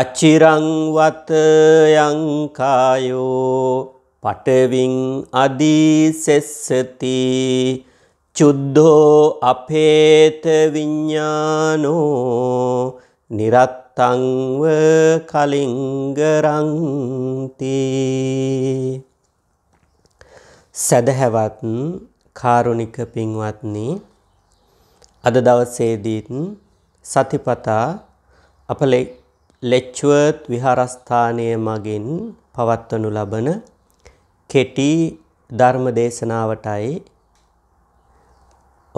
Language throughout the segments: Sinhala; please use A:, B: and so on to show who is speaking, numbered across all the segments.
A: අචිරංවතයං කායෝ පටවින් අදී සෙස්සති චුද්ධෝ අපේත විඤ්ඤානෝ නිරත්තංව කලින්ගරන්ති සදහවත් කාරුණික පින්වත්නි අද දවසේදීත් සතිපතා අපලේ ලෙච්වර්ත් විහාරස්ථානය මගින් පවත්වනු ලබන කෙටි ධර්ම දේශනාවටයි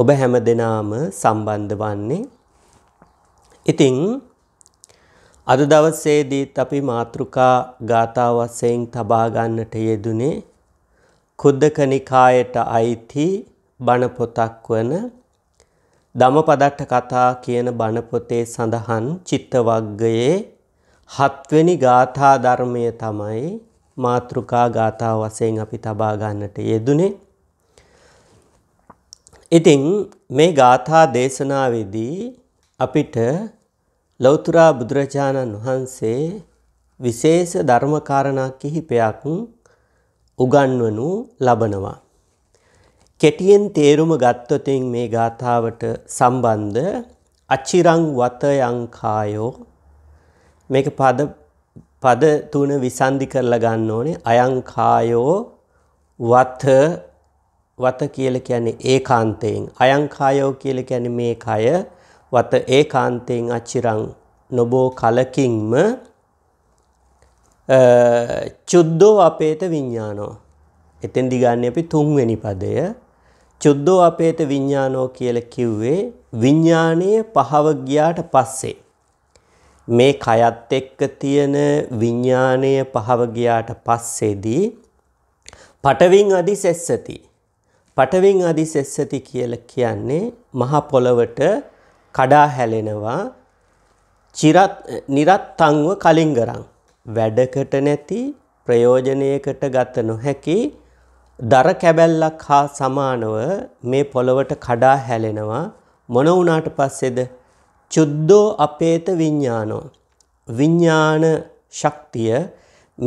A: ඔබ හැම දෙනාම සම්බන්ධ වන්නේ. ඉතින් අද දවසේදීත් අපි මාතෘකා ගාථා වශයෙන් තබා ගන්නට යෙදුනේ කුද්දක නිකායට අයිති බණ පොතක් වන ධම්මපදට්ඨ කතා කියන බණ පොතේ සඳහන් චිත්ත වර්ගයේ හත්වෙනි ගාථා ධර්මය තමයි මාතෘකා ගාථා වශයෙන් අපි තබා ගන්නට යෙදුනේ. ඉතින් මේ ගාථා දේශනාවේදී අපිට ලෞතර බුදුරජාණන් වහන්සේ විශේෂ ධර්මකාරණා කිහිපයක් උගන්වනු ලබනවා. කෙටියෙන් තේරුම ගත්තොතින් මේ ගාථාවට සම්බන්ධ අචිරං වතයං කායෝ මේක පද පද තුන විසන්දි කරලා ගන්න ඕනේ අයංකායෝ වත වත කියලා කියන්නේ ඒකාන්තයෙන් අයංකායෝ කියලා කියන්නේ මේ කය වත ඒකාන්තයෙන් අචිරං නොබෝ කලකින්ම චුද්දෝ අපේත විඤ්ඤාණෝ එතෙන්දි ගන්න අපි තුන්වෙනි පදය චුද්දෝ අපේත විඤ්ඤාණෝ කියලා කිව්වේ විඤ්ඤාණය පහව ගියාට පස්සේ මේ කයත් එක්ක තියෙන විඥාණය පහව ගියාට පස්සේදී පටවින් අදිසෙස්සති. පටවින් අදිසෙස්සති කියලා කියන්නේ මහ පොළවට කඩා හැලෙනවා චිරත් නිරත්තංව කලින්ගරං වැඩකට නැති ප්‍රයෝජනයකට ගත නොහැකි දර කැබැල්ලක් හා සමානව මේ පොළවට කඩා හැලෙනවා මොන වුණාට පස්සේද චුද්දෝ අපේත විඥානෝ විඥාන ශක්තිය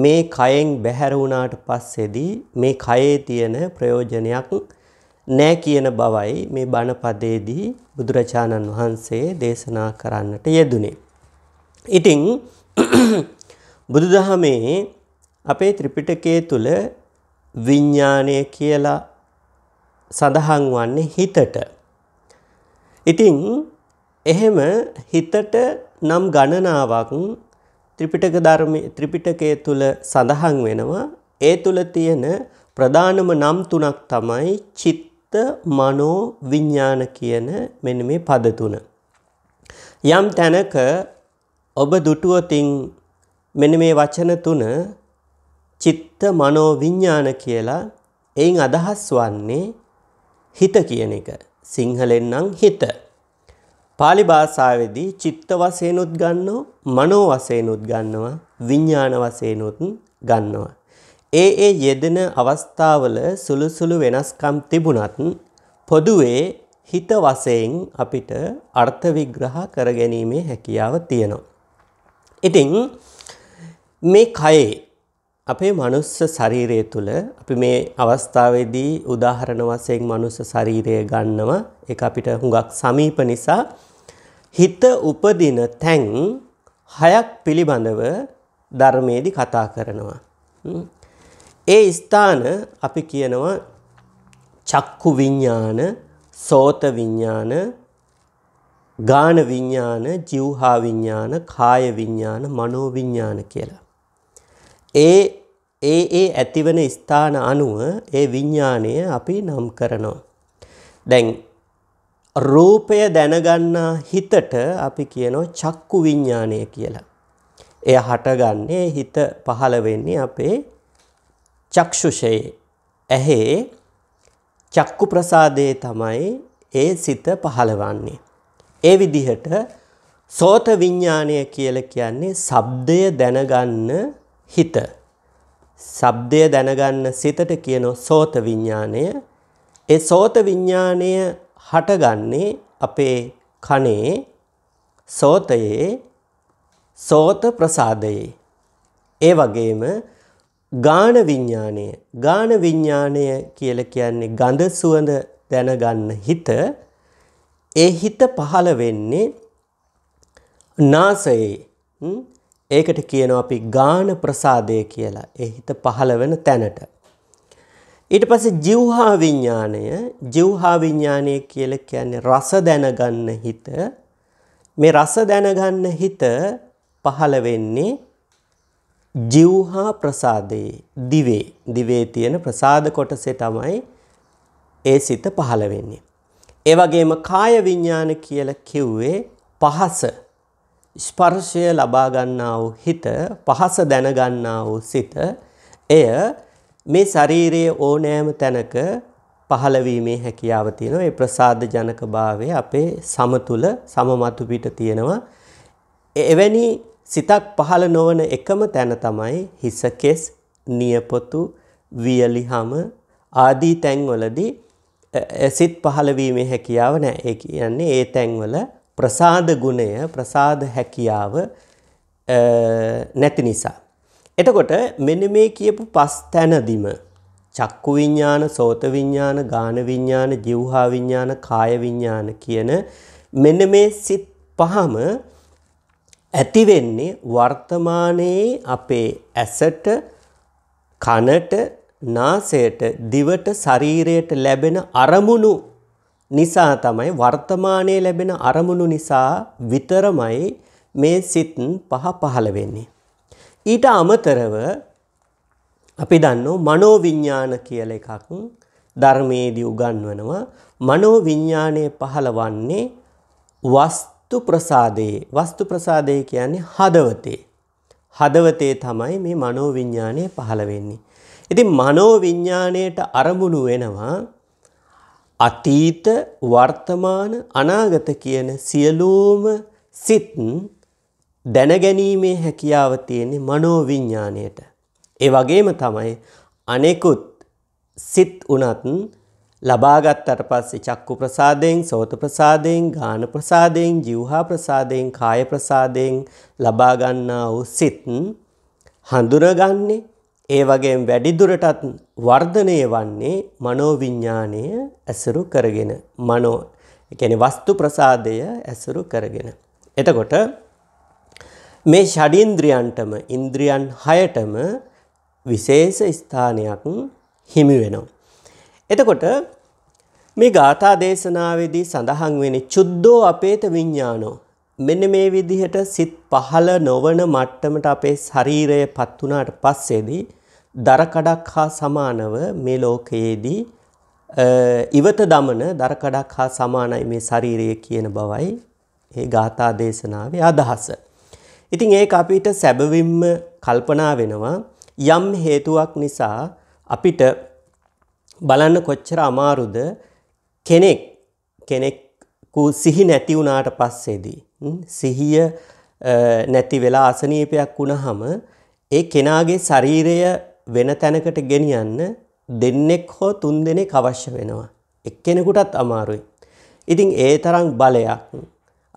A: මේ කයෙන් බැහැර වුණාට පස්සේදී මේ කයේ තියෙන ප්‍රයෝජනයක් නෑ කියන බවයි මේ බණ පදයේදී බුදුරජාණන් වහන්සේ දේශනා කරන්නට යෙදුනේ. ඉතින් බුදුදහමේ අපේ ත්‍රිපිටකයේ තුල විඥානය කියලා සඳහන් වන්නේ හිතට. ඉතින් එහෙම හිතට නම් ගණනාවක් ත්‍රිපිටක ධර්මයේ ත්‍රිපිටකයේ තුල සඳහන් වෙනවා. ඒ තුල තියෙන ප්‍රධානම නම් තුනක් තමයි චිත්ත, මනෝ, විඥාන කියන මෙන්න මේ පද තුන. යම් තැනක ඔබ දුටුවොතින් මෙන්න මේ වචන තුන චිත්ත, මනෝ, විඥාන කියලා එයින් අදහස් වන්නේ හිත කියන එක. සිංහලෙන් නම් හිත. පාලි භාෂාවේදී චිත්ත වශයෙන්ුත් ගන්නවා, මනෝ වශයෙන්ුත් ගන්නවා, විඥාන වශයෙන්ුත් ගන්නවා. ඒ ඒ යෙදෙන අවස්ථාවල සුළු සුළු වෙනස්කම් තිබුණත් පොදුවේ හිත වශයෙන් අපිට අර්ථ විග්‍රහ කරගැනීමේ හැකියාව තියෙනවා. ඉතින් මේ කයේ අපේ මනුස්ස ශරීරය තුළ අපි මේ අවස්ථාවේදී උදාහරණ වශයෙන් මනුස්ස ශරීරය ගන්නවා ඒක අපිට හුඟක් සමීප නිසා හිත උපදින තැන් හයක් පිළිබඳව ධර්මයේදී කතා කරනවා. ඒ ස්ථාන අපි කියනවා චක්කු විඤ්ඤාණ, සෝත විඤ්ඤාණ, ගාන විඤ්ඤාණ, જીවහා විඤ්ඤාණ, කාය විඤ්ඤාණ, මනෝ විඤ්ඤාණ කියලා. ඒ ඒ ඒ ඇතිවන ස්ථාන අනුව ඒ විඤ්ඥානය අපි නම් කරනවා. දැන් රූපය දැනගන්නා හිතට අපි කියනෝ චක්කු විඤ්ඥානය කියලා. එය හටගන්නේ හිත පහළ වෙන්නේ අපේ චක්ෂුෂයේ ඇහේ චක්කු ප්‍රසාදයේ තමයි ඒ සිත පහළවන්නේ. ඒ විදිහට සෝත විඤ්ඥානය කියල කියන්නේ සබ්දය දැනගන්න හිත. ශබ්දය දැනගන්න සිතට කියනෝ සෝත විඤ්ඥානය. ඒ සෝත විඤ්ඥානය හටගන්නේ අපේ කනේ සෝතයේ සෝත ප්‍රසාදයේ. ඒ වගේම ගාන විඤ්ඥානය ගාන විඤ්ඥානය කියල කියන්නේ ගඳ සුවඳ දැනගන්න හිත ඒ හිත පහළ වෙන්නේ නාසයේ ඒකට කියනවා අපි ගාන ප්‍රසාදය කියලා. ඒ හිත පහළ වෙන තැනට. ඊට පස්සේ ජීවහා විඥාණය ජීවහා විඥාණය කියලා කියන්නේ රස දැනගන්න හිත. මේ රස දැනගන්න හිත පහළ වෙන්නේ ජීවහා ප්‍රසාදයේ දිවේ දිවේ තියෙන ප්‍රසාද කොටසේ තමයි ඒ සිත පහළ වෙන්නේ. ඒ වගේම කාය විඥාන කියලා කිව්වේ පහස ස්පර්ශය ලබා ගන්නා වූ හිත පහස දැන ගන්නා වූ සිත එය මේ ශරීරයේ ඕනෑම තැනක පහළ වීමේ හැකියාව තියෙනවා ඒ ප්‍රසාද ජනක භාවය අපේ සම තුල සමමතු පිට තියෙනවා එවැනි සිතක් පහළ නොවන එකම තැන තමයි හිස කෙස් නියපොතු වියලිහම ආදී තැන්වලදී සිත් පහළ වීමේ හැකියාව නැහැ ඒ කියන්නේ ඒ තැන්වල ප්‍රසාද ගුණය ප්‍රසාද හැකියාව නැති නිසා. එතකොට මෙන්න මේ කියපු පස් තැනදිම චක්කු විඤ්ඥාන සෝත විඤ්ඥාන ගාන විඤ්ඥාන ජිව්හා විඤ්ඥාන කාය විඤ්ඥාන කියන මෙන්න මේ සිත් පහම ඇතිවෙන්නේ වර්තමානයේ අපේ ඇසට කනට නාසයට දිවට ශරීරයට ලැබෙන අරමුණු නිසා තමයි වර්තමානයේ ලැබෙන අරමුණු නිසා විතරමයි මේ සිත් පහ පහළ වෙන්නේ. ඊට අමතරව අපි දන්නෝ මනෝවිඤ්ඤාණ කියලා එකක් ධර්මයේදී උගන්වනවා. මනෝවිඤ්ඤාණය පහළවන්නේ වස්තු ප්‍රසාදයේ. වස්තු ප්‍රසාදය කියන්නේ හදවතේ. හදවතේ තමයි මේ මනෝවිඤ්ඤාණය පහළ වෙන්නේ. ඉතින් මනෝවිඤ්ඤාණයට අරමුණු වෙනවා අතීත වර්තමාන අනාගත කියන සියලුම සිත් දැනගැනීමේ හැකියාව තියෙන්නේ මනෝවිඤ්ඥානයට. ඒ වගේම තමයි අනෙකුත් සිත් වනත් ලබාගත්තට පස්සේ චක්කු ප්‍රසාදයෙන් සෝත ප්‍රසාදයෙන් ගාන ප්‍රසාදයෙන් ජිවහා ප්‍රසාදයෙන් කාය ප්‍රසාදයෙන් ලබාගන්නා වූ සිත් හඳුනගන්නේ ඒ වගේම වැඩිදුරටත් වර්ධනය වන්නේ මනෝවිඤ්ඤාණය ඇසුරු කරගෙන මනෝ කියන්නේ වස්තු ප්‍රසාදය ඇසුරු කරගෙන. එතකොට මේ ෂඩින්ද්‍රයන්ටම ඉන්ද්‍රියන් 6ටම විශේෂ ස්ථානයක් හිමි වෙනවා. එතකොට මේ ගාථා දේශනාවේදී සඳහන් වෙන්නේ චුද්දෝ අපේත විඥානෝ මෙන්න මේ විදිහට සිත් පහළ නොවන මට්ටමට අපේ ශරීරයපත් වුණාට පස්සේදී දරකඩක් හා සමානව මේ ලෝකයේදී ඉවත දමන දරකඩක් හා සමානයි මේ ශරීරය කියන බවයි ඒ ගාථා දේශනාවේ අදහස. ඉතින් ඒක අපිට සැබවින්ම කල්පනා වෙනවා යම් හේතුවක් නිසා අපිට බලන්න කොච්චර අමාරුද කෙනෙක් කෙනෙක්කු සිහි නැති වුණාට පස්සේදී සිහිය නැති වෙලා අසනීපයක් වුණහම ඒ කෙනාගේ ශරීරය වෙන තැනකට ගෙනියන්න දෙන්නෙක් හෝ තුන් දෙනෙක් අවශ්‍ය වෙනවා. එක්කෙනෙකුටත් අමාරුයි. ඉතින් ඒ තරම් බලයක්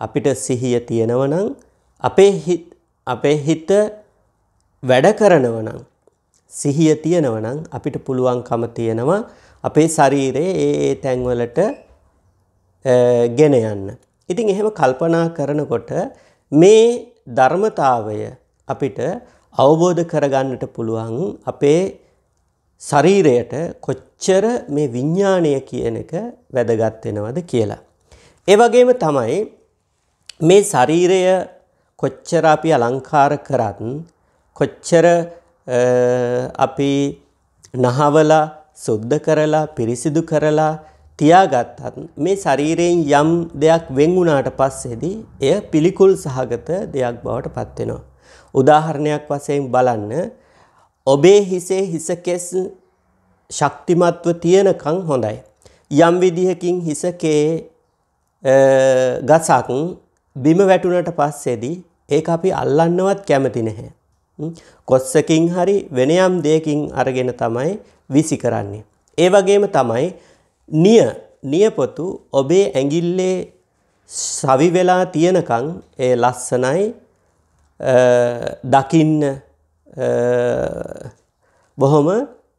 A: අපිට සිහිය තියෙනවනම් අපේ අපේ හිත වැඩ කරනවනම් සිහිය තියෙනවනම් අපිට පුළුවන්කම තියෙනවා අපේ ශරීරයේ ඒ ඒ තැන්වලට ගෙන යන්න. ඉතින් එහෙම කල්පනා කරනකොට මේ ධර්මතාවය අපිට අවබෝධ කරගන්නට පුළුවන් අපේ ශරීරයට කොච්චර මේ විඤ්ඥානය කියන එක වැදගත් වෙනවද කියලා. ඒ වගේම තමයි මේ ශරීරය කොච්චර අපි අලංකාර කරත් කොච්චර අපි නහවලා සුද්ධ කරලා පිරිසිදු කරලා තියාගත්තත් මේ ශරීරයෙන් යම් දෙයක් වෙන් වුණාට පස්සේදී එය පිළිකුල් සහගත දෙයක් බවට පත් වෙනවා. උදාහරණයක් වශයෙන් බලන්න ඔබේ හිසේ හිසකෙස් ශක්තිමත්ව තියෙනකන් හොඳයි. යම් විදිහකින් හිසකේ ගසක් බිම වැටුණට පස්සේදී ඒක අපි අල්ලන්නවත් කැමති නැහැ. කොස්සකින් හරි වෙන යම් දෙයකින් අරගෙන තමයි විසි කරන්නේ. ඒ වගේම තමයි නිය නියපොතු ඔබේ ඇඟිල්ලේ සවි වෙලා තියෙනකන් ඒ ලස්සනයි දකින්න බොහොම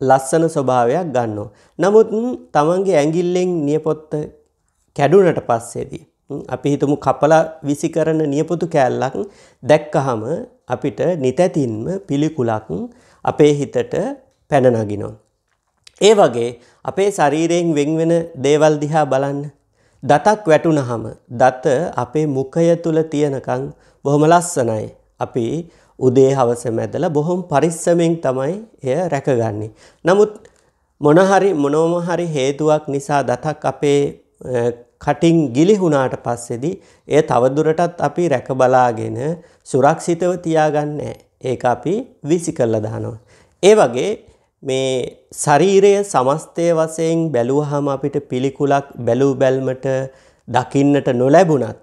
A: ලස්සන ස්වභාවයක් ගන්නවා. නමුත් තමන්ගේ ඇගිල්ලෙන් නියපොත්ත කැඩුනට පස්සේදී. අපි හිතමු කපල විසි කරන නියපොතු කෑල්ලක් දැක්කහම අපිට නිතැතින්ම පිළිකුලක් අපේ හිතට පැනනගිනොන්. ඒ වගේ අපේ ශරීරයෙන් වෙන්වෙන දේවල් දිහා බලන්න. දතක් වැටුනහම දත අපේ මුඛය තුළ තියනකං බොහොම ලස්සනයි. අපි උදේ හවස මැදලා බොහොම පරිස්සමෙන් තමයි එය රැකගන්නේ. නමුත් මොන හරි මොනෝම හරි හේතුවක් නිසා දතක් අපේ කටින් ගිලිහුණාට පස්සේදී එය තවදුරටත් අපි රැක බලාගෙන සුරක්ෂිතව තියාගන්නේ. ඒක අපි විසි කරලා දානවා. ඒ වගේ මේ ශරීරය සමස්තය වශයෙන් බැලුවහම අපිට පිළිකුලක් බැලූ බැල්මට දකින්නට නොලැබුණත්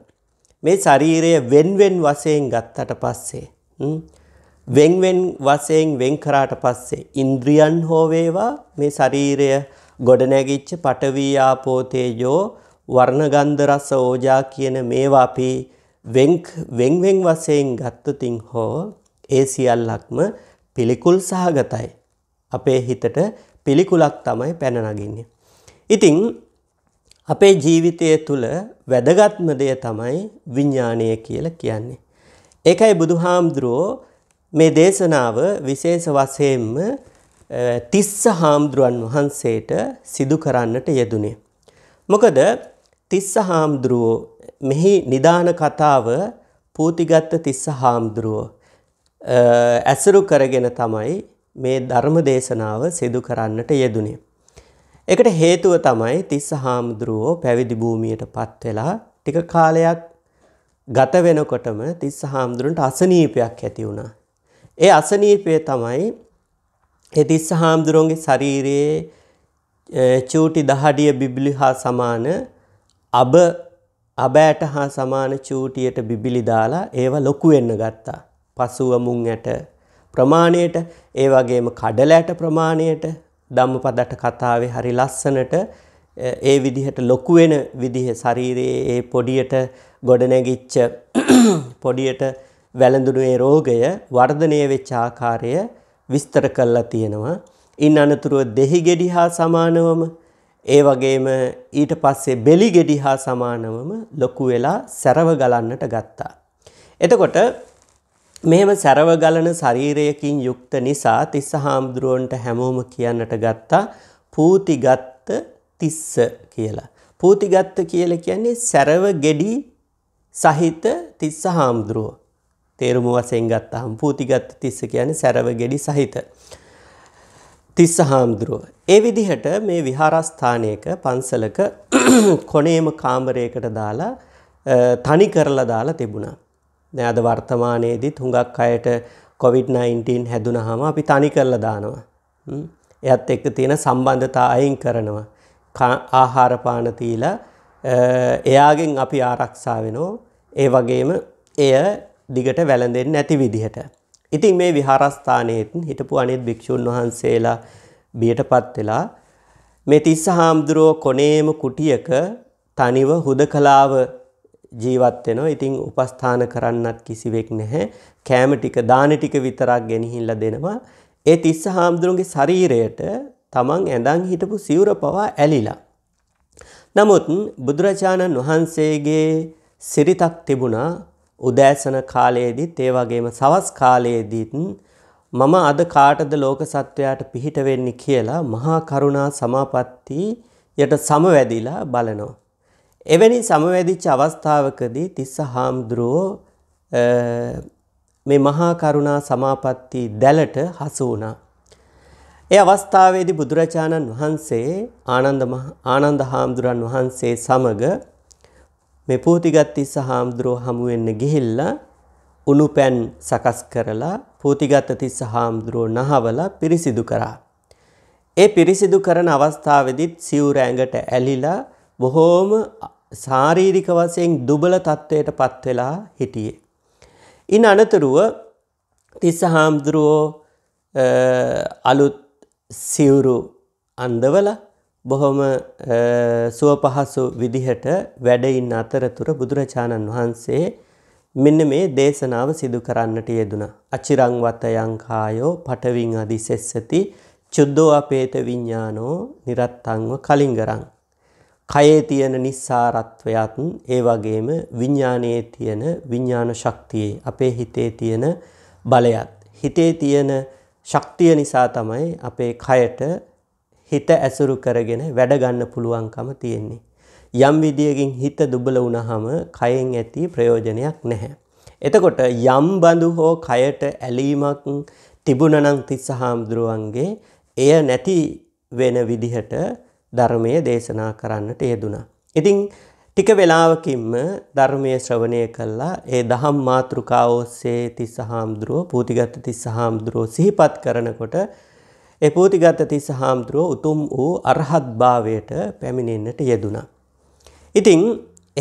A: මේ ශරීරය වෙන්වෙන් වශයෙන් ගත්තට පස්සේ වෙන්වෙන් වශයෙන් වෙන් කරාට පස්සේ ඉන්ද්‍රියන් හෝ වේවා මේ ශරීරය ගොඩනැගිච්ච පඨවි ආපෝ තේජෝ වර්ණ ගන්ධ රස ඕජා කියන මේවා අපි වෙන් වෙන් වශයෙන් ගත්තොතින් හෝ ඒ සියල්ලක්ම පිළිකුල් සහගතයි අපේ හිතට පිළිකුලක් තමයි පැන නගින්නේ ඉතින් අපේ ජීවිතය තුළ වැදගත්ම දෙය තමයි විඤ්ඥානය කියල කියන්නේ. ඒකයි බුදුහාමුදුරුවෝ මේ දේශනාව විශේෂ වසයෙන්ම තිස්ස හාමුදුරුවන් වහන්සේට සිදු කරන්නට යෙදුනේ. මොකද තිස්ස හාමුදුරුවෝ මෙහි නිධාන කතාව පූතිගත්ත තිස්ස හාමුදුරුවෝ ඇසුරු කරගෙන තමයි මේ ධර්ම දේශනාව සිදු කරන්නට යෙදුනේ. එකට හේතුව තමයි තිස්ස හාමුදුරුවෝ පැවිදි භූමියට පත් වෙලා ටික කාලයක් ගත වෙනකොටම තිස්ස හාමුදුරන්ට අසනීපයක් ඇති වුණා. ඒ අසනීපය තමයි ඒ තිස්ස හාමුදුරුවන්ගේ ශරීරයේ චූටි දහඩිය බිබිලි හා සමාන අබ අබෑට හා සමාන චූටියට බිබිලි දාලා ඒව ලොකු වෙන්න ගත්තා. පසුව මුං ඇට ප්‍රමාණයට ඒ වගේම කඩලෑට ප්‍රමාණයට ධම්මපදට කතාවේ හරි ලස්සනට ඒ විදිහට ලොකු වෙන විදිහ ශරීරයේ ඒ පොඩියට ගොඩනැගිච්ච පොඩියට වැළඳුණු ඒ රෝගය වර්ධනය වෙච්ච ආකාරය විස්තර කරලා තියෙනවා. ඉන් අනතුරුව දෙහි ගෙඩි හා සමානවම ඒ වගේම ඊට පස්සේ බෙලි ගෙඩි හා සමානවම ලොකු වෙලා සැරව ගලන්නට ගත්තා. එතකොට මෙහෙම සැරව ගලන ශරීරයකින් යුක්ත නිසා තිස්ස හාමුදුරුවන්ට හැමෝම කියන්නට ගත්තා පූතිගත්ත තිස්ස කියලා. පූතිගත්ත කියල කියන්නේ සැරව ගෙඩි සහිත තිස්ස හාමුදුරුව. තේරුම වසයෙන් ගත්තහම් පූතිගත්ත තිස්ස කියන සැරව ගෙඩි සහිත. තිස්ස හාමුදුරුව. ඒ විදිහට මේ විහාරස්ථානයක පන්සලක කොනේම කාමරයකට දාලා තනි කරලා දාලා තිබුණා. දැන් අද වර්තමානයේදීත් හුඟක් අයට COVID-19 හැදුනහම අපි තනි කරලා දානවා. එයත් එක්ක තියෙන සම්බන්ධතා අයින් කරනවා. ආහාර පාන තීලා එයාගෙන් අපි ආරක්ෂා වෙනෝ. ඒ වගේම එය දිගට වැළඳෙන්නේ නැති විදිහට. ඉතින් මේ විහාරස්ථානයේත් හිටපු අනිත් භික්ෂුන් වහන්සේලා බියටපත් වෙලා මේ තිස්ස හාමුදුරුව කොනේම කුටියක තනිව හුදකලාව ජීවත් වෙනවා. ඉතින් උපස්ථාන කරන්නත් කිසිවෙක් නැහැ. කෑම ටික දාන ටික විතරක් ගෙනහිල්ලා දෙනවා. ඒ තිස්ස හාමුදුරන්ගේ ශරීරයට තමන් ඇඳන් හිටපු සිවුර පවා ඇලිලා. නමුත් බුදුරජාණන් වහන්සේගේ සිරිතක් තිබුණා උදෑසන කාලයේදීත් ඒ වගේම සවස් කාලයේදීත් මම අද කාටද ලෝක සත්වයාට පිහිට වෙන්නේ කියලා මහා කරුණා සමාපත්තියට සමවැදිලා බලනවා. එවැනි සමවැදිච්ච අවස්ථාවකදී තිස්ස හාමුදුරුවෝ මේ මහා කරුණා සමාපatti දැලට හසු වුණා. ඒ අවස්ථාවේදී බුදුරජාණන් වහන්සේ ආනන්ද ආනන්ද හාමුදුරන් වහන්සේ සමග මේ පූතිගත් තිස්ස හාමුදුරුවෝ හමු වෙන්න ගිහිල්ලා උණුපැන් සකස් කරලා පූතිගත තිස්ස හාමුදුරුවෝ නහවලා පිරිසිදු කරා. ඒ පිරිසිදු කරන අවස්ථාවේදීත් සිවුර ඇඟට ඇලිලා බොහෝම ශාරීරික වශයෙන් දුබල තත්ත්වයට පත් වෙලා හිටියේ. ඉන් අනතුරුව තිස්ස හාමුදුරුවෝ අලුත් සිවුරු අන්දවල බොහොම සුව පහසු විදිහට වැඩයින් අතරතුර බුදුරජාණන් වහන්සේ මෙන්න මේ දේශනාව සිදු කරන්නට යෙදුණ. අචිරං වතයං කායෝ පටවින් අදි සෙස්සති චුද්දෝ අපේත විඤ්ඤානෝ නිරත්තංව කලින්ගරං කයේ තියෙන නිස්සාරත්වයත් ඒ වගේම විඥානයේ තියෙන විඥාන ශක්තියේ අපේ හිතේ තියෙන බලයත් හිතේ තියෙන ශක්තිය නිසා තමයි අපේ කයට හිත ඇසුරු කරගෙන වැඩ ගන්න පුළුවන්කම තියෙන්නේ. යම් විදියකින් හිත දුබල වුණාම කයෙන් ඇති ප්‍රයෝජනයක් නැහැ. එතකොට යම් බඳු හෝ කයට ඇලීමක් තිබුණනම් තිස්ස හාමුදුරුවන්ගේ එය නැති වෙන විදිහට ධර්මය දේශනා කරන්නට යෙදුණා. ඉතිං ටික වෙලාවකින්ම ධර්මය ශ්‍රවණය කල්ලා ඒ දහම් මාතෘකාව ඔස්සේ තිස්ස හාමුදුරුව පූතිගත්ත තිස්ස හාමුදුරුව සිහිපත් කරනකොට ඒ පූතිගත තිස්ස හාමුදුරුව උතුම් වූ අරහත්භාවයට පැමිණෙන්න්නට යෙදුණා. ඉතිං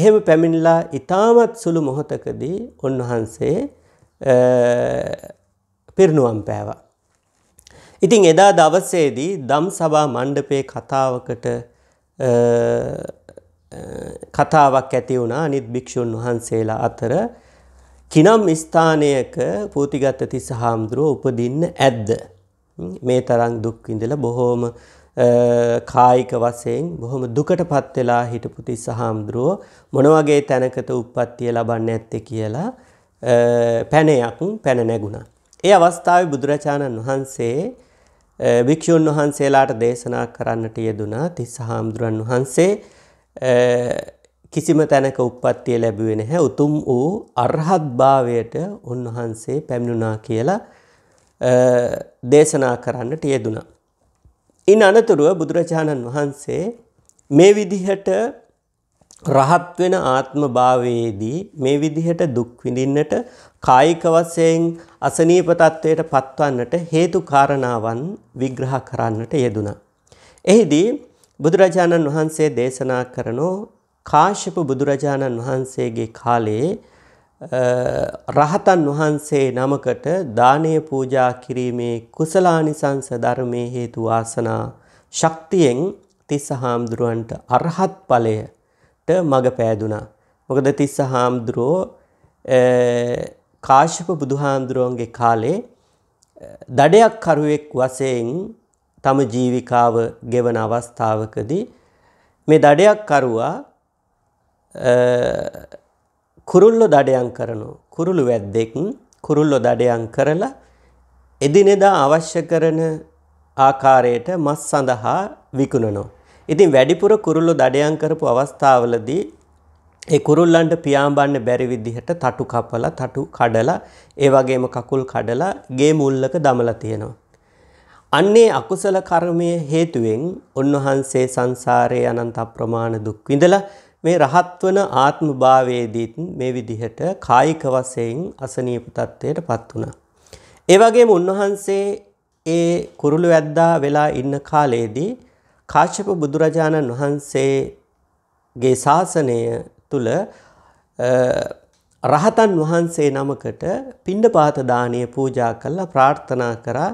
A: එහෙම පැමිණිලා ඉතාමත් සුළු මොහොතකදී උන්වහන්සේ පිරිණුවම් පෑවා. ඉතින් එදා දවස්සේදී දම් සභා මණ්ඩපේ කතාවකට කතාවක් ඇති වුණා අනිත් භික්‍ෂූන් වහන්සේලා අතර කිනම් ස්ථානයක පූතිගත්ත තිස්ස හාමුදුරුව උපදින්න ඇද්ද. මේ තරං දුක් ඉඳලා බොහෝම කායික වශයෙන් බොහොම දුකට පත් වෙලා හිටපු තිස්ස හාමුදුරුව මොන වගේ තැනකට උප්පත්තිය ලබන්නේ නැත්තේ කියලා පැනයක් පැන නැගුණා. ඒ අවස්ථාවේ බුදුරජාණන් වහන්සේ භික්‍ෂූන් වහන්සේලාට දේශනා කරන්නට යෙදුනා තිස්ස හාමුදුරන් වහන්සේ කිසිම තැනක උප්පත්තිය ලැබුවේ නැහැ උතුම් වූ අරහත් භාවයට උන්වහන්සේ පැමිණුණා කියලා දේශනා කරන්නට යෙදුනා. ඉන් අනතුරුව බුදුරජාණන් වහන්සේ මේ විදිහට රහත් වෙන ආත්ම භාවයේදී මේ විදිහට දුක් විඳින්නට කායික වශයෙන් අසනීප තත්වයට පත්වන්නට හේතු කාරණාවන් විග්‍රහ කරන්නට යෙදුණා. එෙහිදී බුදුරජාණන් වහන්සේ දේශනා කරනෝ කාශ්‍යප බුදුරජාණන් වහන්සේගේ කාලයේ රහතන් වහන්සේ නමකට දානය පූජා කිරීමේ කුසලානිසංස ධර්මයේ හේතු වාසනා ශක්තියෙන් තිස්ස හාමුදුරුවන්ට අරහත් ඵලය මඟ පෑදුනා. මොකද තිස්ස හාමුදුරුවෝ කාශ්‍යප බුදුහාමුදුරුවන්ගේ කාලේ දඩයක් කරුවෙක් වශයෙන් තම ජීවිකාව ගෙවන අවස්ථාවකදී මේ දඩයක් කරුවා කුරුල්ලෝ දඩයන් කරනු කුරුළු වැද්දෙක් කුරුල්ලෝ දඩයන් කරලා එදිනෙදා අවශ්‍ය කරන ආකාරයට මස් සඳහා විකුණනවා ඉතින් වැඩිපුර කුරුල්ලෝ දඩයම් කරපු අවස්ථාවලදී ඒ කුරුල්ලන්ට පියාඹන්න බැරි විදිහට තටු කපලා තටු කඩලා ඒ වගේම කකුල් කඩලා ගේ මුල්ලක දමලා තියෙනවා. අන්නේ අකුසල කර්මය හේතුවෙන් උන්වහන්සේ සංසාරයේ අනන්ත අප්‍රමාණ දුක් විඳලා මේ රහත්වන ආත්මභාවයේදීත් මේ විදිහට කායික වශයෙන් අසනීප තත්ත්වයට පත් වුණා. ඒ වගේම උන්වහන්සේ ඒ කුරුළු ඇද්දා වෙලා ඉන්න කාලයේදී කාශ්‍යප බුදුරජාණන් වහන්සේගේ ශාසනය තුල රහතන් වහන්සේ නමකට පිණ්ඩපාත දානීය පූජා කළා ප්‍රාර්ථනා කරා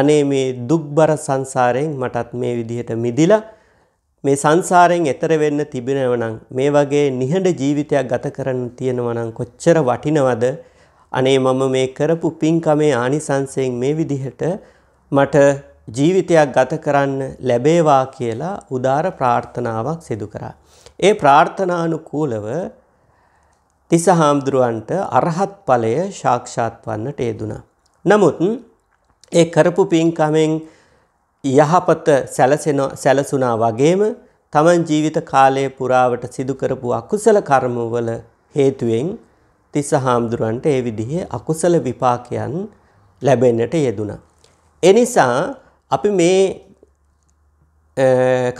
A: අනේ මේ දුක්බර සංසාරයෙන් මටත් මේ විදිහට මිදිලා මේ සංසාරයෙන් එතර වෙන්න තිබෙනව නම් මේ වගේ නිහඬ ජීවිතයක් ගත කරන්න තියෙනව නම් කොච්චර වටිනවද අනේ මම මේ කරපු පින්කමේ ආනිසංසයෙන් මේ විදිහට මට ජීවිතයක් ගත කරන්න ලැබේවා කියලා උදාර ප්‍රාර්ථනාවක් සිදු කරා. ඒ ප්‍රාර්ථනානුකූලව තිස හාමුදුරුවන්ට අරහත් ඵලය සාක්ෂාත් වන්නට යෙදුණා. නමුත් ඒ කරපු පින්කමෙන් යහපත සැලසෙන සැලසුණා වගේම තමන් ජීවිත කාලය පුරාවට සිදු කරපු අකුසල කර්මවල හේතුවෙන් තිස්ස හාමුදුරුවන්ට ඒ විදිහේ අකුසල විපාකයන් ලැබෙන්නට යෙදුණා. එනිසා අපි මේ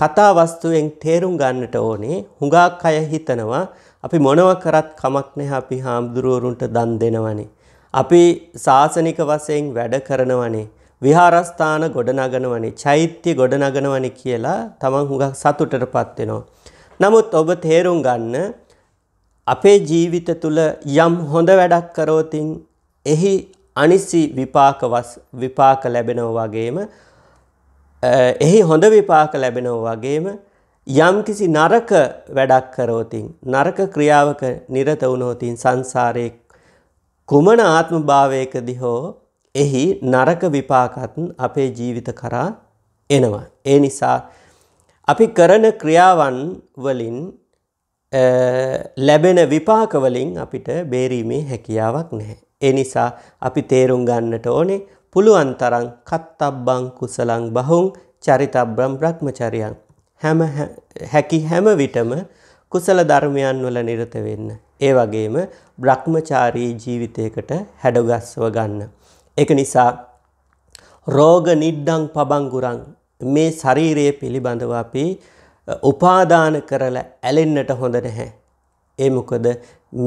A: කතා වස්තුවෙන් තේරුම් ගන්නට ඕනේ හුඟක් අය හිතනවා අපි මොනව කරත් කමක් නැහැ අපි හාමුදුරුවරුන්ට දන් දෙනවනේ. අපි සාසනික වශයෙන් වැඩ කරනවනේ. විහාරස්ථාන ගොඩනගනවනේ. චෛත්‍ය ගොඩනගනවනේ කියලා තමන් හුඟක් සතුටටපත් වෙනවා. නමුත් ඔබ තේරුම් ගන්න අපේ ජීවිත තුල යම් හොඳ වැඩක් කරෝතින් එහි අනිසි විපාක විපාක ලැබෙනවා වගේම එහි හොඳ විපාක ලැබෙනව වගේම යම්කිසි නරක වැඩක් කරෝතින් නරක ක්‍රියාවක නිරත වුණෝතින් සංසාරයේ කුමන ආත්ම භාවයකදි හෝ එහි නරක විපාකත් අපේ ජීවිත කරා එනවා. ඒ නිසා අපි කරන ක්‍රියාවන් වලින් ලැබෙන විපාක වලින් අපිට බේරීමේ හැකියාවක් නැහැ. ඒ නිසා අපි තේරුම් ගන්නට ඕනේ පුළුවන් තරං කත්තබ්බං කුසලං බහුන් චරිතබ්‍රම් බ්‍රහ්මචරියන් හැම හැකි හැම විටම කුසල ධර්මයන් වල නිරත වෙන්න. ඒ වගේම බ්‍රහ්මචාරී ජීවිතයකට හැඩගස්ව ගන්න. ඒක නිසා රෝග නිද්දං පබංගුරං මේ ශරීරයේ පිළිබඳව අපි උපාදාන කරලා ඇලෙන්නට හොඳ නැහැ. ඒ මොකද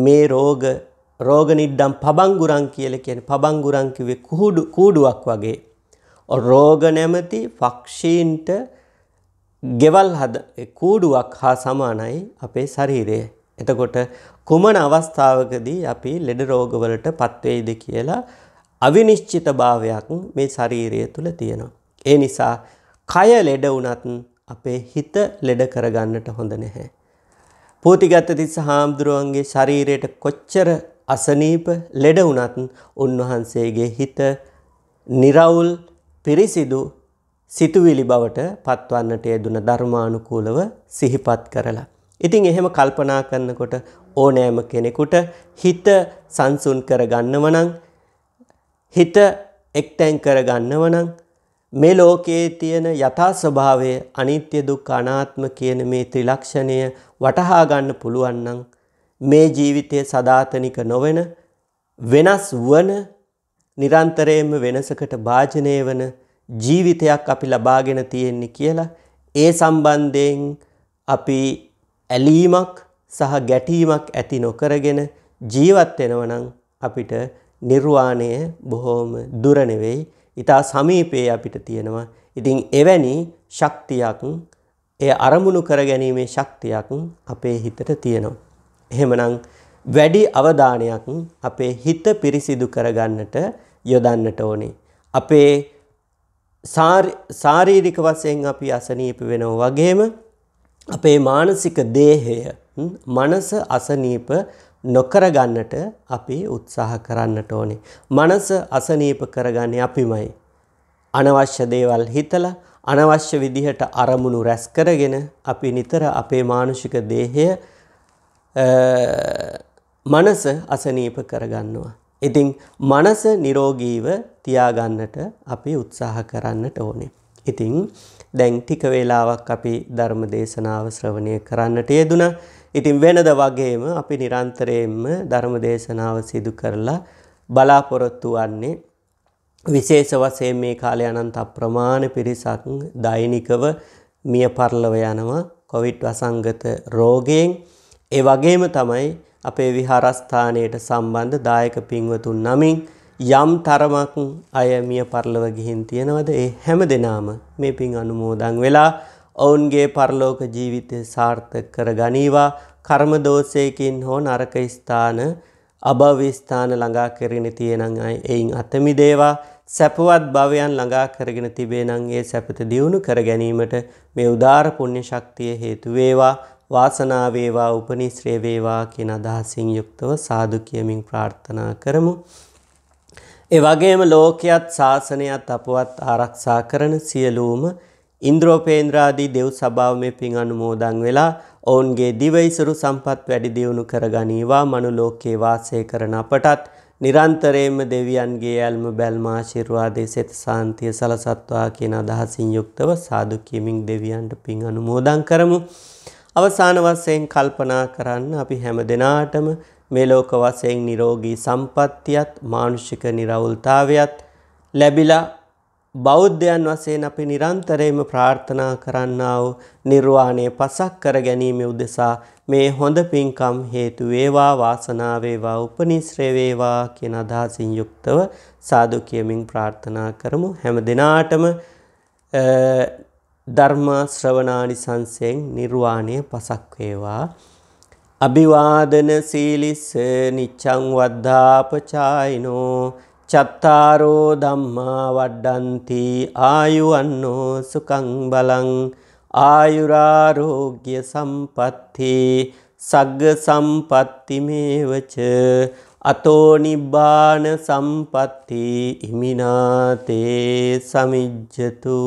A: මේ රෝග රෝගනිද්දම් පබංගුරං කියල කියන පබංගුරංකිවේ කුහුඩු කූඩුවක් වගේ. රෝග නැමති පක්ෂීන්ට ගෙවල් හද කූඩුවක් හා සමානයි අපේ ශරීරය. එතකොට කුමන අවස්ථාවකදී අපි ලෙඩ රෝගවලට පත්වෙයිද කියලා අවිනිශ්චිත භාවයක් මේ ශරීරය තුළ තියෙනවා. ඒ නිසා කය ලෙඩ වුණත් අපේ හිත ලෙඩ කරගන්නට හොඳ නැහැ. පූතිගත්ත තිස්ස හාමුදුරුවන්ගේ ශරීරයට කොච්චර අසනීප ලෙඩ වුණත් උන්වහන්සේගේ හිත निराවුල් පිරිසිදු සිතුවිලි බවට පත්වන්නට යෙදුන ධර්මානුකූලව සිහිපත් කරලා. ඉතින් එහෙම කල්පනා කරනකොට ඕනෑම කෙනෙකුට හිත සංසුන් කරගන්නව නම් හිත එක්තැන් කරගන්නව නම් මේ ලෝකයේ තියෙන යථා ස්වභාවය අනිත්‍ය දුක්ඛ අනාත්ම කියන මේ ත්‍රිලක්ෂණය වටහා ගන්න පුළුවන් නම් මේ ජීවිතය සදාතනික නොවන වෙනස් වන නිරන්තරයෙන්ම වෙනසකට භාජනය වන ජීවිතයක් අපි ලබාගෙන තියෙන්නේ කියලා ඒ සම්බන්ධයෙන් අපි ඇලීමක් සහ ගැටීමක් ඇති නොකරගෙන ජීවත් වෙනවනම් අපිට නිර්වාණය බොහෝම දුර නෙවෙයි ඊට සමීපයේ අපිට තියෙනවා. ඉතින් එවැනි ශක්තියක් එය අරමුණු කරගැනීමේ ශක්තියක් අපේ හිතට තියෙනවා. එහෙමනම් වැඩි අවධානයක් අපේ හිත පිරිසිදු කරගන්නට යොදන්නට ඕනේ. අපේ ශාරීරික වශයෙන් අපි අසනීප වෙනවා වගේම අපේ මානසික දේහය මනස අසනීප නොකරගන්නට අපි උත්සාහ කරන්නට ඕනේ. මනස අසනීප කරගන්නේ අපිමයි. අනවශ්‍ය දේවල් හිතලා අනවශ්‍ය විදිහට අරමුණු රැස් කරගෙන අපි නිතර අපේ මානුෂික දේහය මනස අසනීප කරගන්නවා. ඉතින් මනස නිරෝගීව තියාගන්නට අපි උත්සාහ කරන්නට ඕනේ. ඉතින් දැන් ටික වේලාවක් අපි ධර්ම දේශනාව ශ්‍රවණය කරන්නට යෙදුණා. ඉතින් වෙනද වගේම අපි නිරන්තරයෙන්ම ධර්ම දේශනාව සිදු කරලා බලාපොරොත්තු වන්නේ විශේෂ වශයෙන් මේ කාලේ අනන්ත අප්‍රමාණ පිරිසක් දෛනිකව මිය පරලව යනවා කොවිඩ් වසංගත රෝගයෙන් ඒ වගේම තමයි අපේ විහාරස්ථානයට සම්බන්ධ දායක පින්වතුන් නමින් යම් තරමක් අය මිය පරලව ගිහින් තියනවද ඒ හැම දෙනාම මේ පින් අනුමෝදන් වෙලා ඔවුන්ගේ පරලෝක ජීවිතය සාර්ථක කර ගනීවා කර්ම දෝෂයකින් හෝ නරක ස්ථාන අභව්‍ය ස්ථාන ළඟා කරගෙන තියෙනන් අය එයින් අත මිදේවා සැපවත් භවයන් ළඟා කරගෙන තිබේ නම් ඒ සැපත දියුණු කර ගැනීමට මේ උදාර පුණ්‍ය ශක්තිය හේතු වේවා වාසනාව වේවා උපනිශ්‍රේ වේවා කියන අදහසින් යුක්තව සාදු කියමින් ප්‍රාර්ථනා කරමු. ඒ වගේම ලෝකයත් ශාසනයත් අපවත් ආරක්ෂා කරන සියලුම ඉන්ද්‍රෝපේන්ද්‍රාදී දෙව් සභාව මේ පින් අනුමෝදන් වෙලා ඔවුන්ගේ දිවයිසුරු සම්පත් වැඩි දියුණු කරගනීවා මනුලෝකයේ වාසය කරන අපටත් නිරන්තරයෙන්ම දෙවියන්ගේ ඇල්ම බැල්ම ආශිර්වාදයේ සිත සාන්තිය සලසත්වා කියන අදහසින් යුක්තව සාදු කියමින් දෙවියන්ට පින් අනුමෝදන් කරමු. අවසාන වශයෙන් කල්පනා කරන්න අපි හැම දිනාටම මේ ලෝක වශයෙන් නිරෝගී සම්පත්තියත් මානුෂික નિරවුල්තාවයත් ලැබිලා බෞද්ධයන් වශයෙන් අපි නිරන්තරයෙන්ම ප්‍රාර්ථනා කරන්නා වූ නිර්වාණය පසක් කර ගැනීම උදෙසා මේ හොඳ පින්කම් හේතු වේවා වාසනාව වේවා උපනිශ්‍රේ වේවා කියන අදහසින් යුක්තව සාදු කියමින් ප්‍රාර්ථනා කරමු හැම දිනාටම ධර්මා ශ්‍රවණානිසංසයෙන් නිර්වාණය පසක් වේවා. අභිවාදන සීලිස්ස නිච්ඡං වද්ධාපචායිනෝ චත්තාරෝ ධම්මා වඩ්ඩಂತಿ ආයුවන්නෝ සුඛං බලං ආයුරාෝග්‍ය සම්පත්ති සග්ග සම්පත්ති මේවච අතෝ නිබ්බාන සම්පත්ති හිමිනාතේ සමිජ්ජතු